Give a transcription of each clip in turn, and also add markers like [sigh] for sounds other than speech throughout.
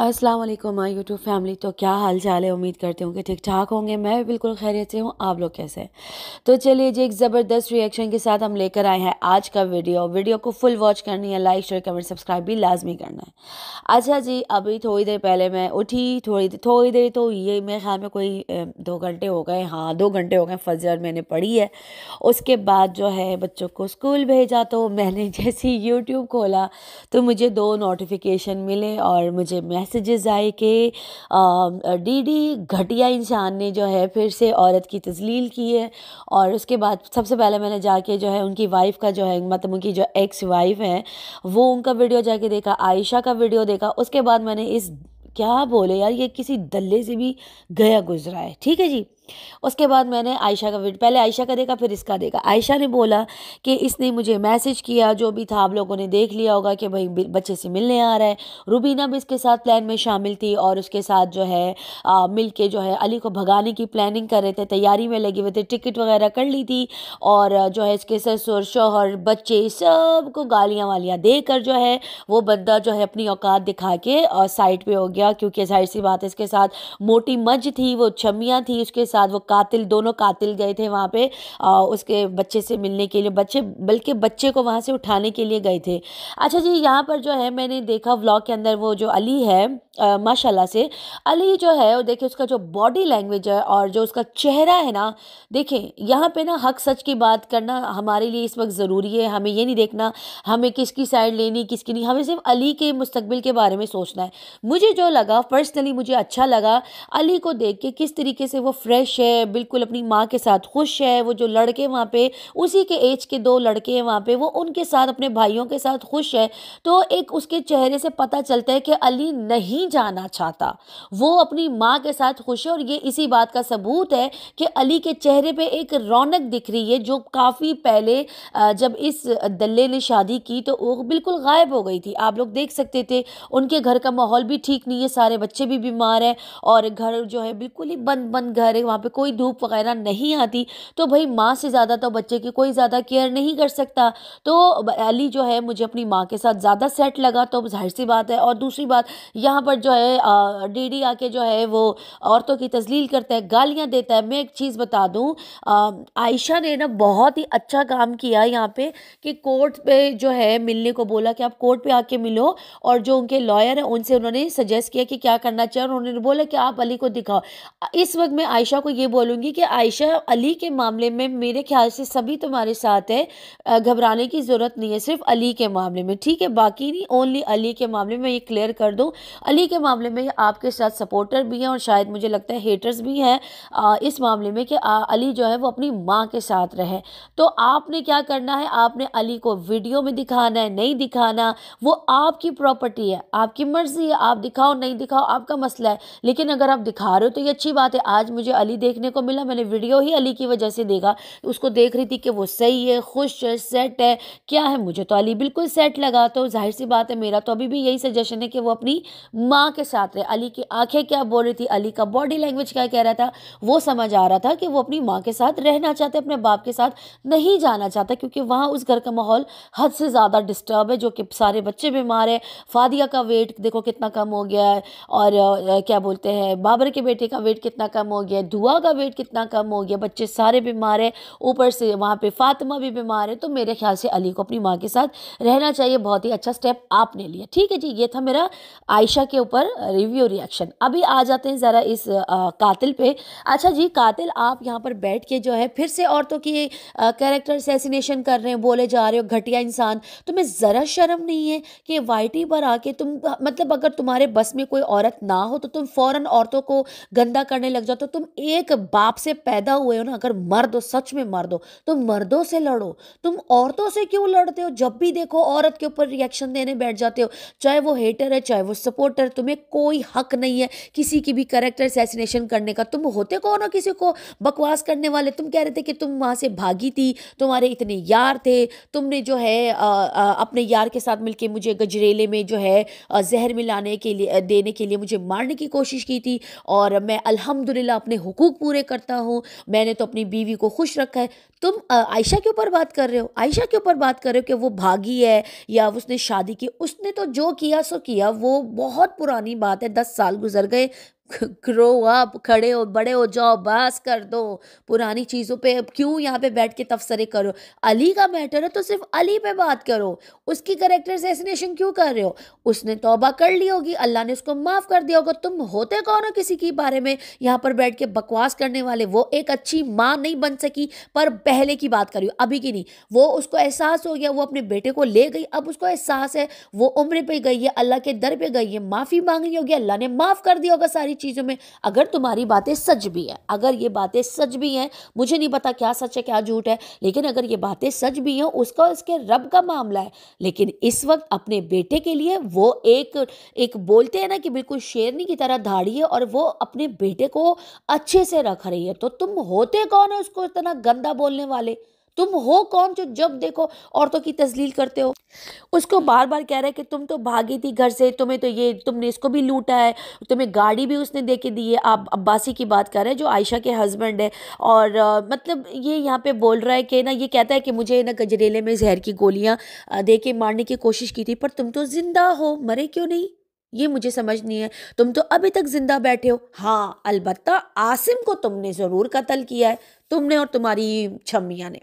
अस्सलाम वालेकुम my YouTube family तो क्या हाल चाल है उम्मीद करती हूँ कि ठीक ठाक होंगे मैं भी बिल्कुल खैरियत से हूँ आप लोग कैसे हैं तो चलिए जी एक ज़बरदस्त रिएक्शन के साथ हम लेकर आए हैं आज का वीडियो वीडियो को फुल वॉच करनी है लाइक शेयर कमेंट सब्सक्राइब भी लाजमी करना है अच्छा जी अभी थोड़ी देर पहले मैं उठी थोड़ी देर थोड़ी देर तो ये मेरे ख्याल में कोई दो घंटे हो गए हाँ दो घंटे हो गए फजर मैंने पढ़ी है उसके बाद जो है बच्चों को स्कूल भेजा तो मैंने [laughs] जैसे यूट्यूब खोला तो मुझे दो नोटिफिकेशन मिले और मुझे मैसेजेस आए कि डीडी घटिया इंसान ने जो है फिर से औरत की तजलील की है और उसके बाद सबसे पहले मैंने जाके जो है उनकी वाइफ का जो है मतलब उनकी जो एक्स वाइफ है वो उनका वीडियो जाके देखा आयशा का वीडियो देखा उसके बाद मैंने इस क्या बोले यार ये किसी दल्ले से भी गया गुजरा है ठीक है जी उसके बाद मैंने आयशा का वीडियो पहले आयशा का देखा फिर इसका देखा आयशा ने बोला कि इसने मुझे मैसेज किया जो भी था आप लोगों ने देख लिया होगा कि भाई बच्चे से मिलने आ रहा है रूबीना भी इसके साथ प्लान में शामिल थी और उसके साथ जो है मिल के जो है अली को भगाने की प्लानिंग कर रहे थे तैयारी में लगे हुए थे टिकट वगैरह कर ली थी और जो है इसके ससुर शोहर बच्चे सबको गालियाँ वालियाँ दे कर जो है वो बंदा जो है अपनी औकात दिखा के और साइड पर हो गया क्योंकि जाहिर सी बात इसके साथ मोटी मज थी वो छमियाँ थी उसके साथ बाद वो कातिल दोनों कातिल गए थे वहाँ पे उसके बच्चे से मिलने के लिए बच्चे बल्कि बच्चे को वहाँ से उठाने के लिए गए थे अच्छा जी यहाँ पर जो है मैंने देखा व्लॉग के अंदर वो जो अली है माशाल्लाह से अली जो है और देखिए उसका जो बॉडी लैंग्वेज है और जो उसका चेहरा है ना देखें यहाँ पे ना हक सच की बात करना हमारे लिए इस वक्त ज़रूरी है हमें ये नहीं देखना हमें किसकी साइड लेनी किसकी नहीं हमें सिर्फ अली के मुस्तबिल के बारे में सोचना है मुझे जो लगा पर्सनली मुझे अच्छा लगा अली को देख के किस तरीके से वो फ्रेश है बिल्कुल अपनी माँ के साथ खुश है वो जो लड़के वहाँ पर उसी के एज के दो लड़के हैं वहाँ पर वो उनके साथ अपने भाइयों के साथ खुश है तो एक उसके चेहरे से पता चलता है कि अली नहीं नहीं जाना चाहता वो अपनी माँ के साथ खुश है और ये इसी बात का सबूत है कि अली के चेहरे पे एक रौनक दिख रही है जो काफ़ी पहले जब इस दल्ले ने शादी की तो वो बिल्कुल गायब हो गई थी आप लोग देख सकते थे उनके घर का माहौल भी ठीक नहीं है सारे बच्चे भी बीमार हैं और घर जो है बिल्कुल ही बंद बंद घर है वहाँ पर कोई धूप वगैरह नहीं आती तो भाई माँ से ज़्यादा तो बच्चे की कोई ज़्यादा केयर नहीं कर सकता तो अली जो है मुझे अपनी माँ के साथ ज़्यादा सेट लगा तो जाहिर सी बात है और दूसरी बात यहाँ पर ऊपर जो है डी डी आके जो है वो औरतों की तजलील करता है गालियाँ देता है मैं एक चीज़ बता दूँ आयशा ने ना बहुत ही अच्छा काम किया यहाँ पे कि कोर्ट पे जो है मिलने को बोला कि आप कोर्ट पे आके मिलो और जो उनके लॉयर हैं उनसे उन्होंने सजेस्ट किया कि क्या करना चाहिए और उन्होंने बोला कि आप अली को दिखाओ इस वक्त मैं आयशा को ये बोलूँगी कि आयशा अली के मामले में मेरे ख्याल से सभी तुम्हारे साथ है घबराने की ज़रूरत नहीं है सिर्फ अली के मामले में ठीक है बाकी नहीं ओनली अली के मामले में ये क्लियर कर दूँ अली दिल्ली के मामले में आपके साथ सपोर्टर भी हैं और शायद मुझे लगता है हेटर्स भी हैं इस मामले में कि अली जो है वो अपनी माँ के साथ रहे तो आपने क्या करना है आपने अली को वीडियो में दिखाना है नहीं दिखाना वो आपकी प्रॉपर्टी है आपकी मर्जी है आप दिखाओ नहीं दिखाओ आपका मसला है लेकिन अगर आप दिखा रहे हो तो ये अच्छी बात है आज मुझे अली देखने को मिला मैंने वीडियो ही अली की वजह से देखा उसको देख रही थी कि वो सही है खुश है सेट है क्या है मुझे तो अली बिल्कुल सेट लगा तो जाहिर सी बात है मेरा तो अभी भी यही सजेशन है कि वो अपनी माँ के साथ रहे अली की आंखें क्या बोल रही थी अली का बॉडी लैंग्वेज क्या कह रहा था वो समझ आ रहा था कि वो अपनी माँ के साथ रहना चाहते अपने बाप के साथ नहीं जाना चाहता क्योंकि वहाँ उस घर का माहौल हद से ज़्यादा डिस्टर्ब है जो कि सारे बच्चे बीमार है फादिया का वेट देखो कितना कम हो गया है और क्या बोलते हैं बाबर के बेटे का वेट कितना कम हो गया है दुआ का वेट कितना कम हो गया बच्चे सारे बीमार हैं ऊपर से वहाँ पर फातिमा भी बीमार है तो मेरे ख्याल से अली को अपनी माँ के साथ रहना चाहिए बहुत ही अच्छा स्टेप आपने लिया ठीक है जी ये था मेरा आयशा के ऊपर रिव्यू रिएक्शन अभी आ जाते हैं ज़रा इस आ, कातिल पे अच्छा जी कातिल आप यहाँ पर बैठ के जो है फिर से औरतों की कैरेक्टर सेसिनेशन कर रहे हैं बोले जा रहे हो घटिया इंसान तुम्हें ज़रा शर्म नहीं है कि वाई पर आके तुम मतलब अगर तुम्हारे बस में कोई औरत ना हो तो तुम फ़ौर औरतों को गंदा करने लग जाओ तो तुम एक बाप से पैदा हुए हो ना अगर मर्द हो सच में मर्द हो तुम तो मर्दों से लड़ो तुम औरतों से क्यों लड़ते हो जब भी देखो औरत के ऊपर रिएक्शन देने बैठ जाते हो चाहे वो हेटर है चाहे वो सपोर्टर तुम्हें कोई हक नहीं है किसी की भी करेक्टर सेसिनेशन करने का तुम होते कौन हो किसी को बकवास करने वाले तुम कह रहे थे कि तुम वहाँ से भागी थी तुम्हारे इतने यार थे तुमने जो है आ, आ, अपने यार के साथ मिलकर मुझे गजरेले में जो है जहर मिलाने के लिए देने के लिए मुझे मारने की कोशिश की थी और मैं अल्हम्दुलिल्लाह अपने हुकूक पूरे करता हूँ मैंने तो अपनी बीवी को खुश रखा है तुम आयशा के ऊपर बात कर रहे हो आयशा के ऊपर बात कर रहे हो कि वो भागी है या उसने शादी की उसने तो जो किया सो किया वो बहुत पुरानी बात है दस साल गुजर गए ग्रो अप खड़े हो बड़े हो जाओ बस कर दो पुरानी चीज़ों पे क्यों यहाँ पे बैठ के तबसरे करो अली का मैटर है तो सिर्फ अली पे बात करो उसकी करेक्टर सेसिनेशन क्यों कर रहे हो उसने तोबा कर ली होगी अल्लाह ने उसको माफ़ कर दिया होगा तुम होते कौन हो किसी के बारे में यहाँ पर बैठ के बकवास करने वाले वो एक अच्छी माँ नहीं बन सकी पर पहले की बात करी अभी की नहीं वो उसको एहसास हो गया वो अपने बेटे को ले गई अब उसको एहसास है वो उम्र पर गई है अल्लाह के दर पर गई है माफ़ी मांगनी होगी अल्लाह ने माफ़ कर दिया होगा सारी चीज़ों में अगर तुम्हारी बातें सच भी हैं अगर ये बातें सच भी हैं मुझे नहीं पता क्या सच है क्या झूठ है लेकिन अगर ये बातें सच भी हैं उसका उसके रब का मामला है लेकिन इस वक्त अपने बेटे के लिए वो एक एक बोलते हैं ना कि बिल्कुल शेरनी की तरह धाड़ी है और वो अपने बेटे को अच्छे से रख रही है तो तुम होते कौन है उसको इतना गंदा बोलने वाले तुम हो कौन जो जब देखो औरतों की तजलील करते हो उसको बार बार कह रहा है कि तुम तो भागी थी घर से तुम्हें तो ये तुमने इसको भी लूटा है तुम्हें गाड़ी भी उसने दे के दी है आप अब्बासी की बात कर रहे हैं जो आयशा के हस्बैंड है और आ, मतलब ये यहाँ पे बोल रहा है कि ना ये कहता है कि मुझे ना गजरेले में जहर की गोलियाँ दे के मारने की कोशिश की थी पर तुम तो ज़िंदा हो मरे क्यों नहीं ये मुझे समझ नहीं है तुम तो अभी तक ज़िंदा बैठे हो हाँ अलबत्ता आसिम को तुमने ज़रूर कत्ल किया है तुमने और तुम्हारी छमिया ने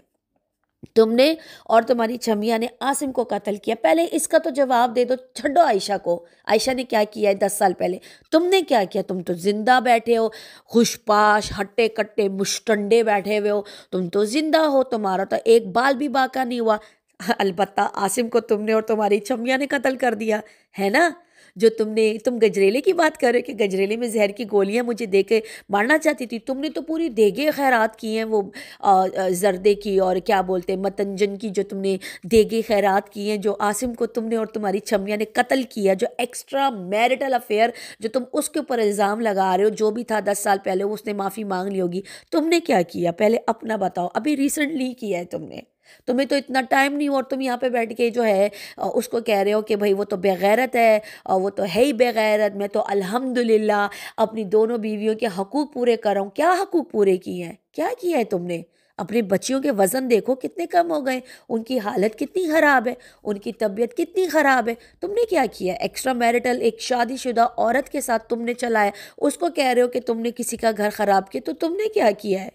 तुमने और तुम्हारी छमिया ने आसिम को कत्ल किया पहले इसका तो जवाब दे दो छड्डो आयशा को आयशा ने क्या किया है दस साल पहले तुमने क्या किया तुम तो ज़िंदा बैठे हो खुशपाश हट्टे कट्टे मुश्टंडे बैठे हुए हो तुम तो ज़िंदा हो तुम्हारा तो एक बाल भी बाका नहीं हुआ [laughs] अलबत्ता आसिम को तुमने और तुम्हारी छमिया ने कत्ल कर दिया है ना जो तुमने तुम गजरेले की बात कर रहे हो कि गजरेले में जहर की गोलियाँ मुझे दे के मारना चाहती थी तुमने तो पूरी देगे खैरात की हैं वो जर्दे की और क्या बोलते हैं मतंजन की जो तुमने देगे खैरात की हैं जो आसिम को तुमने और तुम्हारी छमिया ने कत्ल किया जो एक्स्ट्रा मैरिटल अफेयर जो तुम उसके ऊपर इल्ज़ाम लगा रहे हो जो भी था दस साल पहले उसने माफ़ी मांग ली होगी तुमने क्या किया पहले अपना बताओ अभी रिसेंटली किया है तुमने तुम्हें तो इतना टाइम नहीं हो और तुम यहाँ पे बैठ के जो है उसको कह रहे हो कि भाई वो तो बेगैरत है और वो तो है ही बेगैरत मैं तो अल्हम्दुलिल्लाह अपनी दोनों बीवियों के हकूक़ पूरे कर रहा हूँ क्या हकूक़ पूरे किए हैं क्या किया है तुमने अपने बच्चियों के वज़न देखो कितने कम हो गए उनकी हालत कितनी ख़राब है उनकी तबीयत कितनी ख़राब है तुमने क्या किया एक्स्ट्रा मैरिटल एक शादीशुदा औरत के साथ तुमने चलाया उसको कह रहे हो कि तुमने किसी का घर ख़राब किया तो तुमने क्या किया है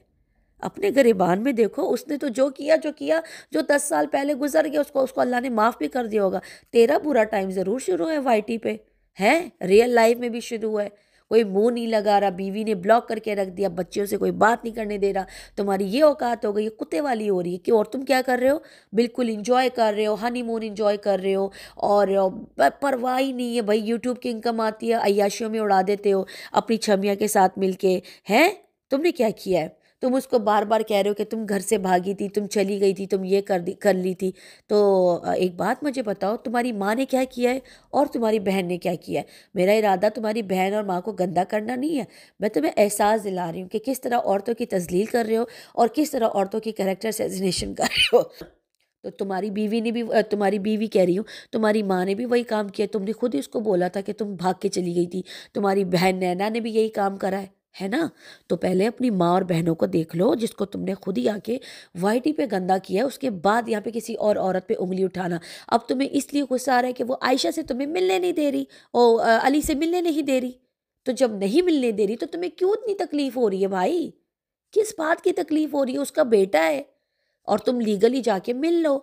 अपने गरीबान में देखो उसने तो जो किया जो किया जो दस साल पहले गुजर गया उसको उसको अल्लाह ने माफ़ भी कर दिया होगा तेरा बुरा टाइम ज़रूर शुरू है वाई पे हैं रियल लाइफ में भी शुरू हुआ है कोई मुंह नहीं लगा रहा बीवी ने ब्लॉक करके रख दिया बच्चों से कोई बात नहीं करने दे रहा तुम्हारी ये औकात हो गई ये कुत्ते वाली हो रही है कि और तुम क्या कर रहे हो बिल्कुल इंजॉय कर रहे हो हनीमून इंजॉय कर रहे हो और परवाह ही नहीं है भाई यूट्यूब की इनकम आती है अयाशियों में उड़ा देते हो अपनी छमिया के साथ मिल के हैं तुमने क्या किया है तुम उसको बार बार कह रहे हो कि तुम घर से भागी थी तुम चली गई थी तुम ये कर दी कर ली थी तो एक बात मुझे बताओ तुम्हारी माँ ने क्या किया है और तुम्हारी बहन ने क्या किया है मेरा इरादा तुम्हारी बहन और माँ को गंदा करना नहीं है मैं तुम्हें एहसास दिला रही हूँ कि किस तरह औरतों की तजलील कर रहे हो और किस तरह औरतों की करेक्टर सेजनेशन कर रहे हो तो तुम्हारी बीवी ने भी तुम्हारी बीवी कह रही हूँ तुम्हारी माँ ने भी वही काम किया तुमने खुद ही उसको बोला था कि तुम भाग के चली गई थी तुम्हारी बहन नैना ने भी यही काम करा है है ना तो पहले अपनी माँ और बहनों को देख लो जिसको तुमने खुद ही आके वाईटी पे गंदा किया है उसके बाद यहाँ पे किसी और औरत पे उंगली उठाना अब तुम्हें इसलिए गुस्सा आ रहा है कि वो आयशा से तुम्हें मिलने नहीं दे रही ओ आ, अली से मिलने नहीं दे रही तो जब नहीं मिलने दे रही तो तुम्हें क्यों इतनी तकलीफ़ हो रही है भाई किस बात की तकलीफ़ हो रही है उसका बेटा है और तुम लीगली जाके मिल लो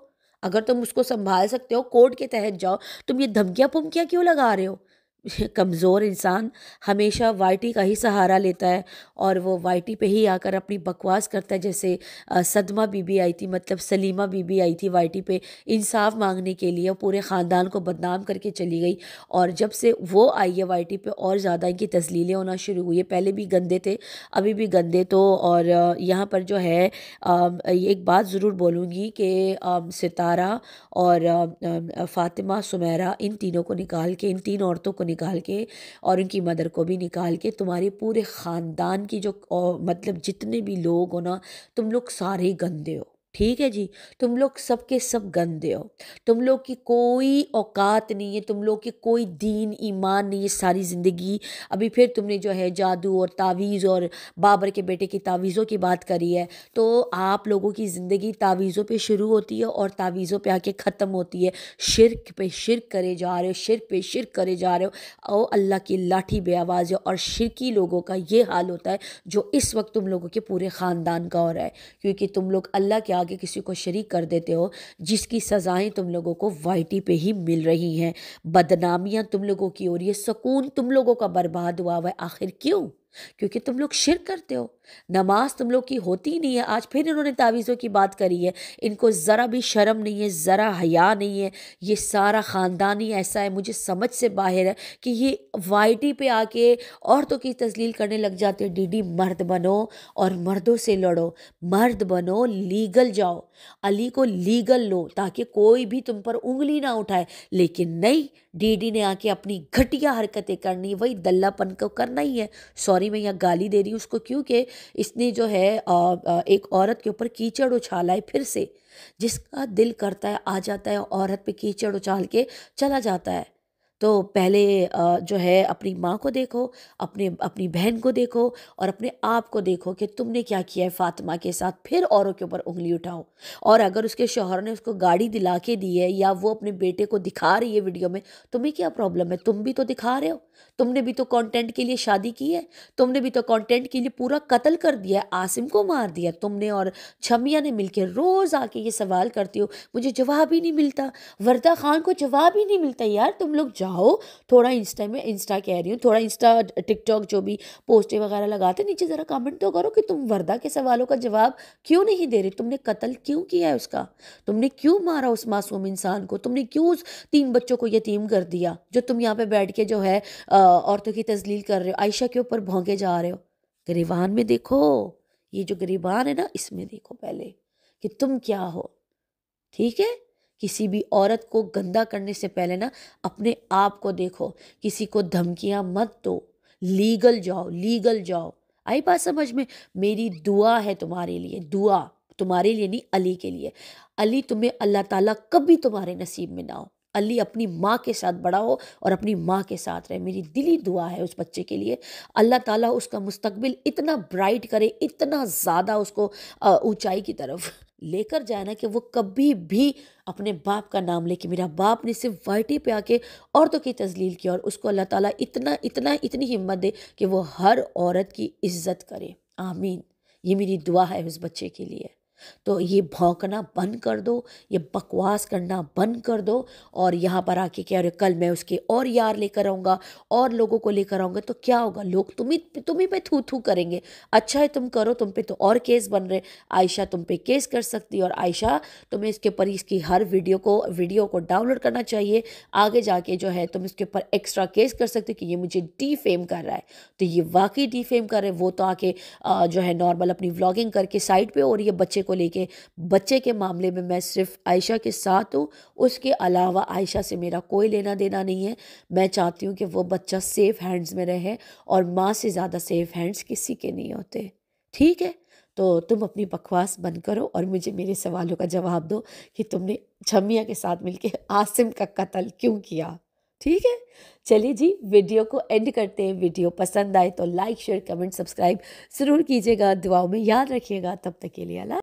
अगर तुम उसको संभाल सकते हो कोर्ट के तहत जाओ तुम ये धमकियाँ पुमकियाँ क्यों लगा रहे हो [laughs] कमज़ोर इंसान हमेशा वाईटी का ही सहारा लेता है और वो वाईटी पे ही आकर अपनी बकवास करता है जैसे सदमा बीबी आई थी मतलब सलीमा बीबी आई थी वाईटी पे इंसाफ मांगने के लिए पूरे ख़ानदान को बदनाम करके चली गई और जब से वो आई है वाईटी पे और ज़्यादा इनकी तस्लीलें होना शुरू हुई है पहले भी गंदे थे अभी भी गंदे तो और यहाँ पर जो है एक बात ज़रूर बोलूँगी कि सितारा और फ़ातिमा सुमेरा इन तीनों को निकाल के इन तीन औरतों को निकाल के और उनकी मदर को भी निकाल के तुम्हारे पूरे ख़ानदान की जो मतलब जितने भी लोग हो ना तुम लोग सारे गंदे हो ठीक है जी तुम लोग सब के सब गंदे हो तुम लोग की कोई औकात नहीं है तुम लोग की कोई दीन ईमान नहीं है सारी ज़िंदगी अभी फिर तुमने जो है जादू और तावीज़ और बाबर के बेटे की तावीज़ों की बात करी है तो आप लोगों की ज़िंदगी तावीज़ों पे शुरू होती है और तावीज़ों पे आके ख़त्म होती है शिरक पे शिरक करे जा रहे हो शिरक पे शिरक करे जा रहे हो और अल्लाह की लाठी बे है और शिरकी लोगों का ये हाल होता है जो इस वक्त तुम लोगों के पूरे ख़ानदान का हो रहा है क्योंकि तुम लोग अल्लाह के आगे किसी को शरीक कर देते हो जिसकी सज़ाएं तुम लोगों को वाइटी पे ही मिल रही हैं बदनामियाँ तुम लोगों की हो रही है सुकून तुम लोगों का बर्बाद हुआ हुआ है आखिर क्यों क्योंकि तुम लोग शिर करते हो नमाज तुम लोग की होती नहीं है आज फिर इन्होंने तावीज़ों की बात करी है इनको ज़रा भी शर्म नहीं है ज़रा हया नहीं है ये सारा ख़ानदान ही ऐसा है मुझे समझ से बाहर है कि ये वाइटी पे आके औरतों की तस्लील करने लग जाते हैं डीडी मर्द बनो और मर्दों से लड़ो मर्द बनो लीगल जाओ अली को लीगल लो ताकि कोई भी तुम पर उंगली ना उठाए लेकिन नहीं डी ने आके अपनी घटिया हरकतें करनी वही दल्लापन को करना ही है सॉरी सॉरी मैं यहाँ गाली दे रही हूँ उसको क्योंकि इसने जो है एक औरत के ऊपर कीचड़ उछाला है फिर से जिसका दिल करता है आ जाता है औरत पे कीचड़ उछाल के चला जाता है तो पहले जो है अपनी माँ को देखो अपने अपनी बहन को देखो और अपने आप को देखो कि तुमने क्या किया है फातिमा के साथ फिर औरों के ऊपर उंगली उठाओ और अगर उसके शोहर ने उसको गाड़ी दिला के दी है या वो अपने बेटे को दिखा रही है वीडियो में तुम्हें क्या प्रॉब्लम है तुम भी तो दिखा रहे हो तुमने भी तो कॉन्टेंट के लिए शादी की है तुमने भी तो कॉन्टेंट के लिए पूरा कत्ल कर दिया है आसिम को मार दिया तुमने और छमिया ने मिल रोज़ आके ये सवाल करती हो मुझे जवाब ही नहीं मिलता वरदा खान को जवाब ही नहीं मिलता यार तुम लोग जाओ आओ थोड़ा इंस्टा में इंस्टा कह रही हूँ थोड़ा इंस्टा टिकटॉक जो भी पोस्टें वगैरह लगाते नीचे ज़रा कमेंट तो करो कि तुम वर्दा के सवालों का जवाब क्यों नहीं दे रही तुमने कत्ल क्यों किया है उसका तुमने क्यों मारा उस मासूम इंसान को तुमने क्यों उस तीन बच्चों को यतीम कर दिया जो तुम यहाँ पर बैठ के जो है औरतों की तजलील कर रहे हो आयशा के ऊपर भोंगे जा रहे हो गरीबान में देखो ये जो गरीबान है ना इसमें देखो पहले कि तुम क्या हो ठीक है किसी भी औरत को गंदा करने से पहले ना अपने आप को देखो किसी को धमकियाँ मत दो लीगल जाओ लीगल जाओ आई बात समझ में मेरी दुआ है तुम्हारे लिए दुआ तुम्हारे लिए नहीं अली के लिए अली तुम्हें अल्लाह ताला कभी तुम्हारे नसीब में ना हो अली अपनी माँ के साथ बड़ा हो और अपनी माँ के साथ रहे मेरी दिली दुआ है उस बच्चे के लिए अल्लाह ताला उसका मुस्तबिल इतना ब्राइट करे इतना ज़्यादा उसको ऊंचाई की तरफ [laughs] लेकर जाए ना कि वो कभी भी अपने बाप का नाम ले कि मेरा बाप ने सिर्फ वाइटी पे आके औरतों की तजलील की और उसको अल्लाह ताला इतना इतना इतनी हिम्मत दे कि वो हर औरत की इज्जत करे आमीन ये मेरी दुआ है उस बच्चे के लिए तो ये भौंकना बंद कर दो ये बकवास करना बंद कर दो और यहाँ पर आके कह रहे कल मैं उसके और यार लेकर आऊँगा और लोगों को लेकर आऊँगा तो क्या होगा लोग तुम्ही तुम्ही पे थू थू करेंगे अच्छा है तुम करो तुम पे तो और केस बन रहे आयशा तुम पे केस कर सकती और आयशा तुम्हें इसके ऊपर इसकी हर वीडियो को वीडियो को डाउनलोड करना चाहिए आगे जाके जो है तुम इसके ऊपर एक्स्ट्रा केस कर सकते हो कि ये मुझे फेम कर रहा है तो ये वाकई फेम कर रहे वो तो आके जो है नॉर्मल अपनी व्लॉगिंग करके साइड पर और ये बच्चे को को लेके बच्चे के मामले में मैं सिर्फ आयशा के साथ हूँ उसके अलावा आयशा से मेरा कोई लेना देना नहीं है मैं चाहती हूँ कि वो बच्चा सेफ़ हैंड्स में रहे और माँ से ज़्यादा सेफ़ हैंड्स किसी के नहीं होते ठीक है तो तुम अपनी बकवास बंद करो और मुझे मेरे सवालों का जवाब दो कि तुमने छमिया के साथ मिलके आसिम का कत्ल क्यों किया ठीक है चलिए जी वीडियो को एंड करते हैं वीडियो पसंद आए तो लाइक शेयर कमेंट सब्सक्राइब ज़रूर कीजिएगा दुआओं में याद रखिएगा तब तक के लिए अला